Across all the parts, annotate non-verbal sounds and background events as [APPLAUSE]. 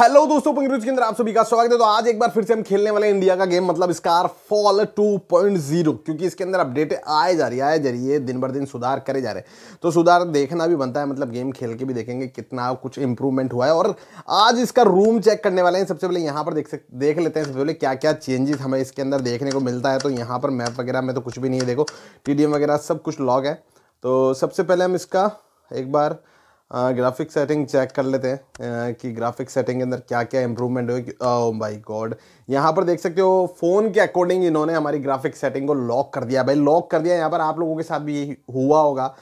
hello दोस्तों पंगरूज के अंदर आप सभी का स्वागत है तो आज एक बार फिर से हम खेलने वाले इंडिया का गेम मतलब स्कार फॉल 2.0 क्योंकि इसके अंदर अपडेट आए जा रही है आए जा रही है दिन भर दिन सुधार करे जा रहे हैं तो सुधार देखना भी बनता है मतलब गेम खेल के भी देखेंगे कितना कुछ इंप्रूवमेंट हुआ है और आज इसका रूम चेक करने वाले हैं सबसे पहले यहाँ पर देख सकते देख लेते हैं सबसे पहले क्या क्या चेंजेस हमें इसके अंदर देखने को मिलता है तो यहाँ पर मैप वगैरह में तो कुछ भी नहीं है देखो टी वगैरह सब कुछ लॉग है तो सबसे पहले हम इसका एक बार ग्राफिक सेटिंग चेक कर लेते हैं कि ग्राफिक सेटिंग के अंदर क्या क्या इंप्रूवमेंट हुई ओ भाई गॉड यहाँ पर देख सकते हो फ़ोन के अकॉर्डिंग इन्होंने हमारी ग्राफिक सेटिंग को लॉक कर दिया भाई लॉक कर दिया यहाँ पर आप लोगों के साथ भी यही हुआ होगा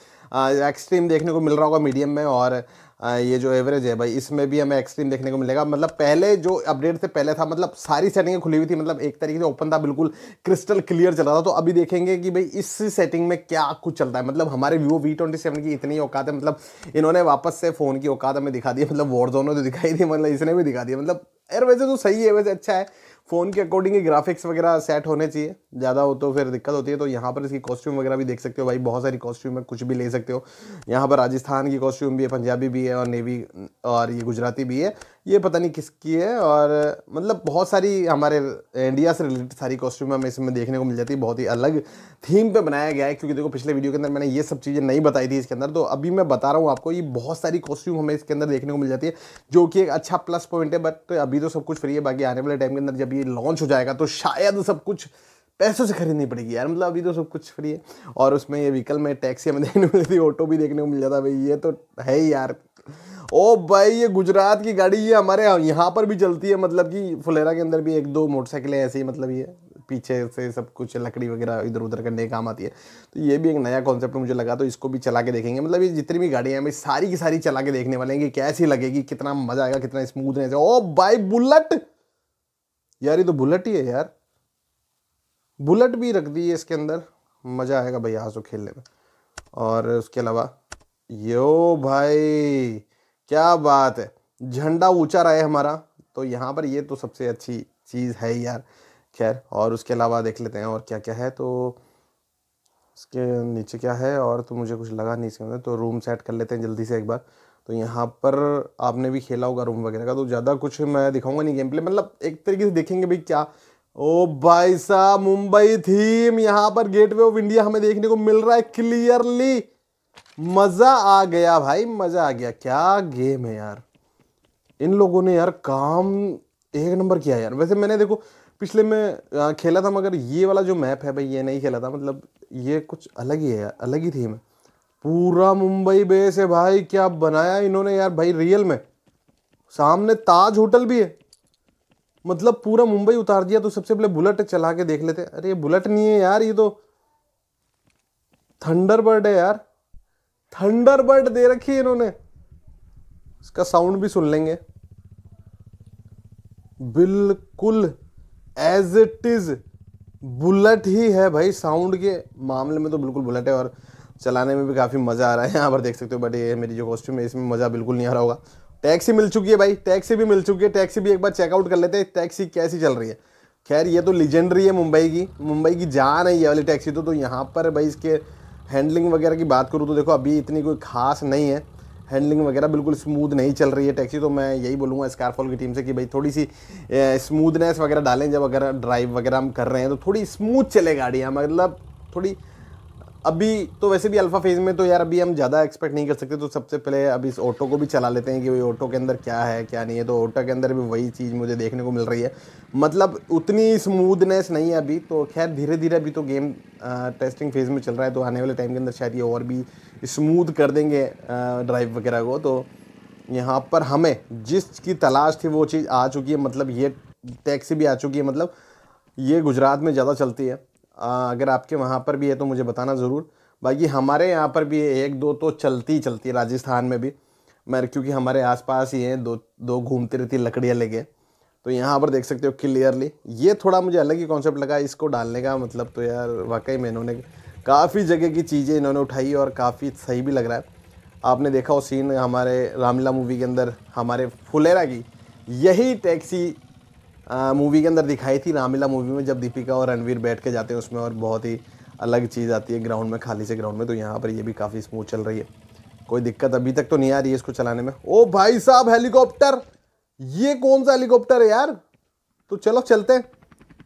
एक्सट्रीम देखने को मिल रहा होगा मीडियम में और ये जो एवरेज है भाई इसमें भी हमें एक्सट्रीम देखने को मिलेगा मतलब पहले जो अपडेट से पहले था मतलब सारी सेटिंगें खुली हुई थी मतलब एक तरीके से ओपन था बिल्कुल क्रिस्टल क्लियर चल रहा था तो अभी देखेंगे कि भाई इस सेटिंग में क्या कुछ चलता है मतलब हमारे वीवो वी ट्वेंटी सेवन की इतनी औकात है मतलब इन्होंने वापस से फ़ोन की औकात हमें दिखा दी मतलब वॉर जोनों ने दिखाई थी मतलब इसने भी दिखा दिया मतलब एयर वैसे तो सही है वैसे अच्छा है फ़ोन के अकॉर्डिंग ही ग्राफिक्स वगैरह सेट होने चाहिए ज़्यादा हो तो फिर दिक्कत होती है तो यहाँ पर इसकी कॉस्ट्यूम वगैरह भी देख सकते हो भाई बहुत सारी कॉस्ट्यूम है कुछ भी ले सकते हो यहाँ पर राजस्थान की कॉस्ट्यूम भी है पंजाबी भी है और नेवी और ये गुजराती भी है ये पता नहीं किसकी है और मतलब बहुत सारी हमारे इंडिया से रिलेटेड सारी कॉस्ट्यूम हमें इसमें देखने को मिल जाती है बहुत ही अलग थीम पे बनाया गया है क्योंकि देखो पिछले वीडियो के अंदर मैंने ये सब चीज़ें नहीं बताई थी इसके अंदर तो अभी मैं बता रहा हूँ आपको ये बहुत सारी कॉस्ट्यूम हमें इसके अंदर देखने को मिल जाती है जो कि एक अच्छा प्लस पॉइंट है बट अभी तो सब कुछ फ्री है बाकी आने वाले टाइम के अंदर जब ये लॉन्च हो जाएगा तो शायद सब कुछ पैसों से खरीदनी पड़ेगी यार मतलब अभी तो सब कुछ फ्री है और उसमें ये व्हीकल में टैक्सी हमें [LAUGHS] देखने को मिलती ऑटो भी देखने को मिल जाता भाई ये तो है ही यार ओ भाई ये गुजरात की गाड़ी ये हमारे यहाँ पर भी चलती है मतलब कि फुलेरा के अंदर भी एक दो मोटरसाइकिलें ऐसी मतलब ये पीछे से सब कुछ लकड़ी वगैरह इधर उधर करने के काम आती है तो ये भी एक नया कॉन्सेप्ट मुझे लगा तो इसको भी चला के देखेंगे मतलब ये जितनी भी गाड़ियाँ हैं भाई सारी की सारी चला के देखने वाले हैं कि कैसी लगेगी कितना मज़ा आएगा कितना स्मूथनेस है ओ बाई बुलेट यार ये तो बुलेट ही है यार बुलेट भी रख दी है इसके अंदर मज़ा आएगा भाई यहाँ से तो खेलने में और उसके अलावा यो भाई क्या बात है झंडा ऊंचा है हमारा तो यहाँ पर ये तो सबसे अच्छी चीज़ है यार खैर और उसके अलावा देख लेते हैं और क्या क्या है तो इसके नीचे क्या है और तो मुझे कुछ लगा नहीं इसके अंदर तो रूम सेट कर लेते हैं जल्दी से एक बार तो यहाँ पर आपने भी खेला होगा रूम वगैरह का तो ज़्यादा कुछ मैं दिखाऊंगा नहीं गेम प्ले मतलब एक तरीके से देखेंगे भाई क्या ओ भाई साहब मुंबई थीम यहाँ पर गेटवे ऑफ इंडिया हमें देखने को मिल रहा है क्लियरली मज़ा आ गया भाई मज़ा आ गया क्या गेम है यार इन लोगों ने यार काम एक नंबर किया यार वैसे मैंने देखो पिछले में खेला था मगर ये वाला जो मैप है भाई ये नहीं खेला था मतलब ये कुछ अलग ही है यार अलग ही थीम है पूरा मुंबई बेस है भाई क्या बनाया इन्होंने यार भाई रियल में सामने ताज होटल भी है मतलब पूरा मुंबई उतार दिया तो सबसे पहले बुलेट चला के देख लेते अरे ये बुलेट नहीं है यार ये तो थंडरबर्ड है यार थंडरबर्ड दे रखी है इन्होंने इसका साउंड भी सुन लेंगे बिल्कुल एज इट इज बुलेट ही है भाई साउंड के मामले में तो बिल्कुल बुलेट है और चलाने में भी काफ़ी मज़ा आ रहा है यहाँ पर देख सकते हो बट ये मेरी जो कॉस्ट्यूम है इसमें मज़ा बिल्कुल नहीं आ रहा होगा टैक्सी मिल चुकी है भाई टैक्सी भी मिल चुकी है टैक्सी भी एक बार चेकआउट कर लेते हैं टैक्सी कैसी चल रही है खैर ये तो लीजेंडरी है मुंबई की मुंबई की जान है ये वाली टैक्सी तो तो यहाँ पर भाई इसके हैंडलिंग वगैरह की बात करूँ तो देखो अभी इतनी कोई खास नहीं है हैंडलिंग वगैरह बिल्कुल स्मूथ नहीं चल रही है टैक्सी तो मैं यही बोलूँगा स्कारफॉल की टीम से कि भाई थोड़ी सी स्मूथनेस वगैरह डालें जब अगर ड्राइव वगैरह हम कर रहे हैं तो थोड़ी स्मूथ चले गाड़ियाँ मतलब थोड़ी अभी तो वैसे भी अल्फ़ा फेज़ में तो यार अभी हम ज़्यादा एक्सपेक्ट नहीं कर सकते तो सबसे पहले अब इस ऑटो को भी चला लेते हैं कि वही ऑटो के अंदर क्या है क्या नहीं है तो ऑटो के अंदर भी वही चीज़ मुझे देखने को मिल रही है मतलब उतनी स्मूदनेस नहीं है अभी तो खैर धीरे धीरे अभी तो गेम टेस्टिंग फेज़ में चल रहा है तो आने वाले टाइम के अंदर शायद ये और भी स्मूद कर देंगे ड्राइव वगैरह को तो यहाँ पर हमें जिसकी तलाश थी वो चीज़ आ चुकी है मतलब ये टैक्सी भी आ चुकी है मतलब ये गुजरात में ज़्यादा चलती है अगर आपके वहाँ पर भी है तो मुझे बताना ज़रूर बाकी हमारे यहाँ पर भी एक दो तो चलती चलती है राजस्थान में भी मैं क्योंकि हमारे आसपास ही हैं दो दो घूमती रहती लकड़ियाँ लेके तो यहाँ पर देख सकते हो क्लियरली ये थोड़ा मुझे अलग ही कॉन्सेप्ट लगा इसको डालने का मतलब तो यार वाकई में इन्होंने काफ़ी जगह की चीज़ें इन्होंने उठाई और काफ़ी सही भी लग रहा है आपने देखा वो सीन हमारे रामलीला मूवी के अंदर हमारे फुलेरा की यही टैक्सी मूवी के अंदर दिखाई थी रामीला मूवी में जब दीपिका और रणवीर बैठ के जाते हैं उसमें और बहुत ही अलग चीज़ आती है ग्राउंड में खाली से ग्राउंड में तो यहाँ पर ये भी काफ़ी स्मूथ चल रही है कोई दिक्कत अभी तक तो नहीं आ रही है इसको चलाने में ओ भाई साहब हेलीकॉप्टर ये कौन सा हेलीकॉप्टर है यार तो चलो चलते हैं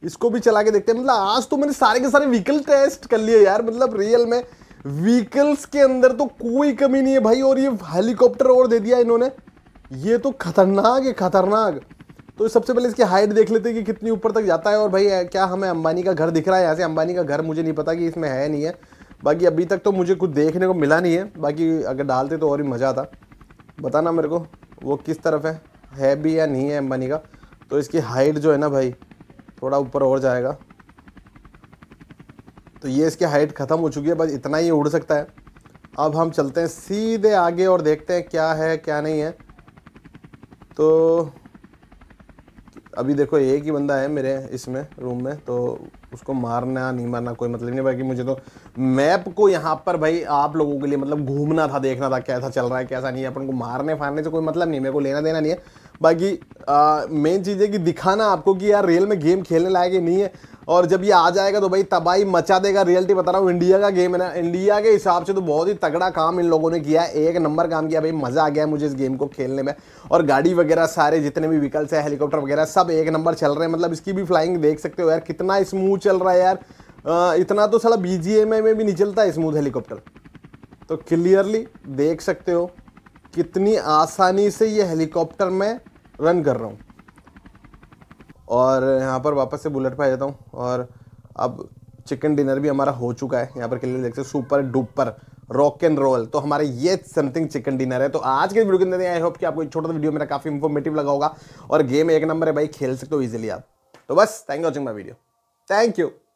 इसको भी चला के देखते हैं मतलब आज तो मैंने सारे के सारे व्हीकल टेस्ट कर लिए यार मतलब रियल में व्हीकल्स के अंदर तो कोई कमी नहीं है भाई और ये हेलीकॉप्टर और दे दिया इन्होंने ये तो खतरनाक है खतरनाक तो सबसे पहले इसकी हाइट देख लेते हैं कि कितनी ऊपर तक जाता है और भाई क्या हमें अंबानी का घर दिख रहा है यहाँ से अंबानी का घर मुझे नहीं पता कि इसमें है नहीं है बाकी अभी तक तो मुझे कुछ देखने को मिला नहीं है बाकी अगर डालते तो और भी मज़ा आता बताना मेरे को वो किस तरफ है है भी या नहीं है अंबानी का तो इसकी हाइट जो है ना भाई थोड़ा ऊपर और जाएगा तो ये इसकी हाइट ख़त्म हो चुकी है बस इतना ही उड़ सकता है अब हम चलते हैं सीधे आगे और देखते हैं क्या है क्या नहीं है तो अभी देखो एक ही बंदा है मेरे इसमें रूम में तो उसको मारना नहीं मारना कोई मतलब नहीं बाकी मुझे तो मैप को यहाँ पर भाई आप लोगों के लिए मतलब घूमना था देखना था कैसा चल रहा है कैसा नहीं है अपन को मारने फारने से कोई मतलब नहीं मेरे को लेना देना नहीं है बाकी मेन चीज़ है कि दिखाना आपको कि यार रियल में गेम खेलने लायक ही नहीं है और जब ये आ जाएगा तो भाई तबाही मचा देगा रियलिटी बता रहा हूँ इंडिया का गेम है ना इंडिया के हिसाब से तो बहुत ही तगड़ा काम इन लोगों ने किया है एक नंबर काम किया भाई मज़ा आ गया मुझे इस गेम को खेलने में और गाड़ी वगैरह सारे जितने भी व्हीकल्स है हेलीकॉप्टर वगैरह सब एक नंबर चल रहे हैं मतलब इसकी भी फ्लाइंग देख सकते हो यार कितना स्मूथ चल रहा है यार इतना तो सला बी में भी नहीं चलता है स्मूथ हेलीकॉप्टर तो क्लियरली देख सकते हो कितनी आसानी से ये हेलीकॉप्टर में रन कर रहा हूँ और यहाँ पर वापस से बुलेट पर आ जाता हूँ और अब चिकन डिनर भी हमारा हो चुका है यहाँ पर क्लियर देख सकते super duper rock and roll तो हमारे ये समथिंग चिकन डिनर है तो आज के वीडियो के अंदर आई होप कि आपको एक छोटा सा वीडियो मेरा काफ़ी इन्फॉर्मेटिव लगा होगा और गेम एक नंबर है भाई खेल सकते हो इजीली आप तो बस thank you watching my video thank you